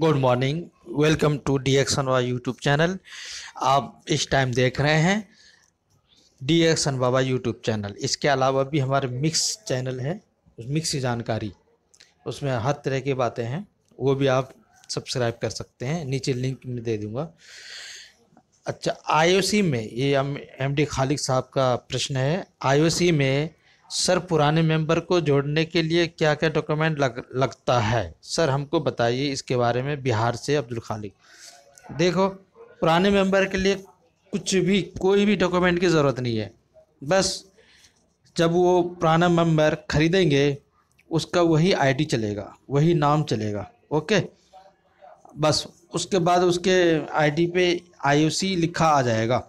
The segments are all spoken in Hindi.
good morning welcome to D X Baba YouTube channel आप इस टाइम देख रहे हैं D X Baba YouTube channel इसके अलावा भी हमारे मिक्स चैनल है मिक्स जानकारी उसमें हर तरह की बातें हैं वो भी आप सब्सक्राइब कर सकते हैं नीचे लिंक में दे दूँगा अच्छा आईओसी में ये एम डी खालिद साहब का प्रश्न है आईओसी में सर पुराने मेंबर को जोड़ने के लिए क्या क्या डॉक्यूमेंट लग लगता है सर हमको बताइए इसके बारे में बिहार से अब्दुल खालिक देखो पुराने मेंबर के लिए कुछ भी कोई भी डॉक्यूमेंट की ज़रूरत नहीं है बस जब वो पुराना मेंबर ख़रीदेंगे उसका वही आईडी चलेगा वही नाम चलेगा ओके बस उसके बाद उसके आईडी पे आईओसी लिखा आ जाएगा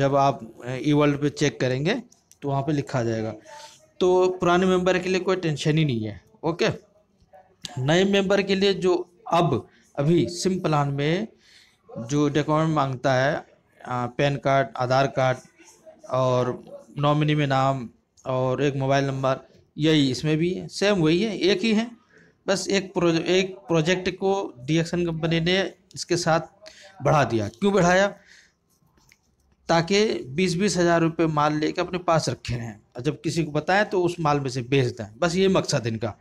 जब आप ई वर्ल्ड पे चेक करेंगे तो वहाँ पे लिखा जाएगा तो पुराने मेंबर के लिए कोई टेंशन ही नहीं है ओके नए मेंबर के लिए जो अब अभी सिम प्लान में जो डॉक्यूमेंट मांगता है पैन कार्ड आधार कार्ड और नॉमिनी में नाम और एक मोबाइल नंबर यही इसमें भी है सेम वही है एक ही है बस एक प्रोज एक प्रोजेक्ट को डी कंपनी ने इसके साथ बढ़ा दिया क्यों बढ़ाया ताकि बीस बीस हज़ार रुपये माल लेके अपने पास रखे रहें और जब किसी को बताएं तो उस माल में से बेच दें बस ये मकसद इनका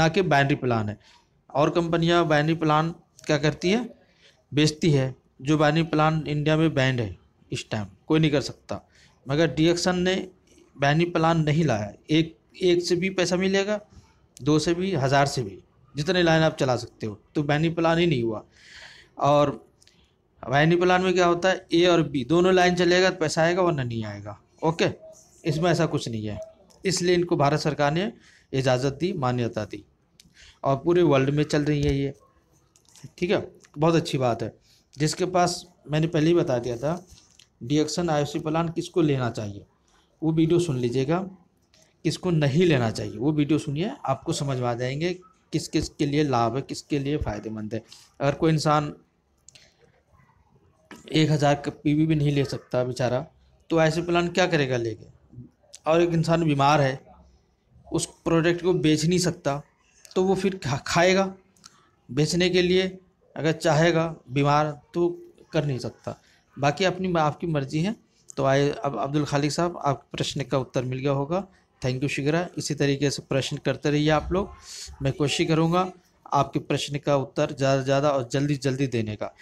ना कि बाइनरी प्लान है और कंपनियां बाइनरी प्लान क्या करती है बेचती है जो बाइनरी प्लान इंडिया में बैंड है इस टाइम कोई नहीं कर सकता मगर डीएक्सन ने बाइनरी प्लान नहीं लाया एक एक से भी पैसा मिलेगा दो से भी हज़ार से भी जितने लाइन आप चला सकते हो तो बैनी प्लान ही नहीं हुआ और अब आयनी प्लान में क्या होता है ए और बी दोनों लाइन चलेगा तो पैसा आएगा वरना नहीं आएगा ओके इसमें ऐसा कुछ नहीं है इसलिए इनको भारत सरकार ने इजाज़त दी मान्यता दी और पूरे वर्ल्ड में चल रही है ये ठीक है बहुत अच्छी बात है जिसके पास मैंने पहले ही बता दिया था डिएक्शन आयुषी प्लान किसको लेना चाहिए वो वीडियो सुन लीजिएगा किसको नहीं लेना चाहिए वो वीडियो सुनिए आपको समझ में आ जाएंगे किस किस के लिए लाभ है किसके लिए फ़ायदेमंद है अगर कोई इंसान एक हज़ार का पी भी नहीं ले सकता बेचारा तो ऐसे प्लान क्या करेगा लेके और एक इंसान बीमार है उस प्रोडक्ट को बेच नहीं सकता तो वो फिर खाएगा बेचने के लिए अगर चाहेगा बीमार तो कर नहीं सकता बाकी अपनी आपकी मर्ज़ी है तो आए अब अब्दुल खालिक साहब आपके प्रश्न का उत्तर मिल गया होगा थैंक यू शिकरा इसी तरीके से प्रश्न करते रहिए आप लोग मैं कोशिश करूँगा आपके प्रश्न का उत्तर ज़्यादा से ज़्यादा और जल्दी जल्दी देने का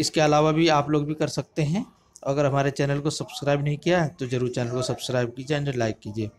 इसके अलावा भी आप लोग भी कर सकते हैं अगर हमारे चैनल को सब्सक्राइब नहीं किया है तो ज़रूर चैनल को सब्सक्राइब कीजिए एंड लाइक कीजिए